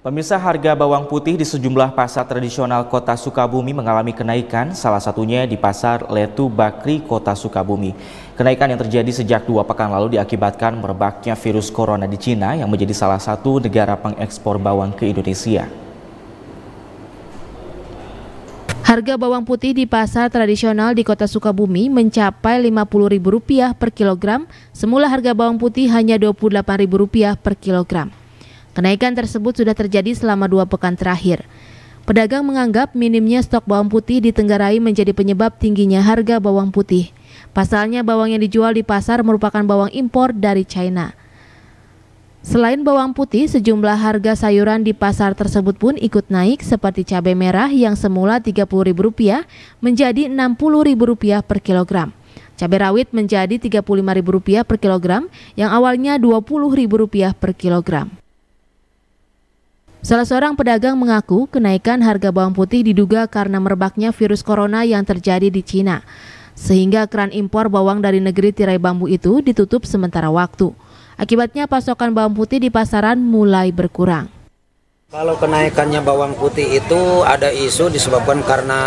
Pemirsa harga bawang putih di sejumlah pasar tradisional kota Sukabumi mengalami kenaikan, salah satunya di pasar Letu Bakri kota Sukabumi. Kenaikan yang terjadi sejak dua pekan lalu diakibatkan merebaknya virus corona di Cina yang menjadi salah satu negara pengekspor bawang ke Indonesia. Harga bawang putih di pasar tradisional di kota Sukabumi mencapai Rp50.000 per kilogram, semula harga bawang putih hanya Rp28.000 per kilogram. Kenaikan tersebut sudah terjadi selama dua pekan terakhir. Pedagang menganggap minimnya stok bawang putih di ditenggarai menjadi penyebab tingginya harga bawang putih. Pasalnya bawang yang dijual di pasar merupakan bawang impor dari China. Selain bawang putih, sejumlah harga sayuran di pasar tersebut pun ikut naik seperti cabai merah yang semula Rp30.000 menjadi Rp60.000 per kilogram. Cabai rawit menjadi Rp35.000 per kilogram yang awalnya Rp20.000 per kilogram. Salah seorang pedagang mengaku kenaikan harga bawang putih diduga karena merebaknya virus corona yang terjadi di Cina, sehingga keran impor bawang dari negeri tirai bambu itu ditutup sementara waktu. Akibatnya pasokan bawang putih di pasaran mulai berkurang. Kalau kenaikannya bawang putih itu ada isu disebabkan karena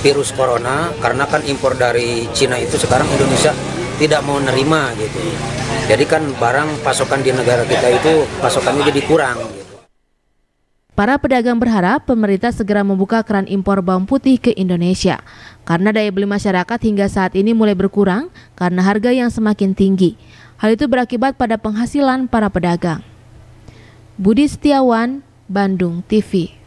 virus corona, karena kan impor dari Cina itu sekarang Indonesia tidak mau nerima gitu. Jadi kan barang pasokan di negara kita itu pasokannya jadi kurang. Gitu. Para pedagang berharap pemerintah segera membuka keran impor bawang putih ke Indonesia karena daya beli masyarakat hingga saat ini mulai berkurang karena harga yang semakin tinggi. Hal itu berakibat pada penghasilan para pedagang. Budi Setiawan, Bandung TV.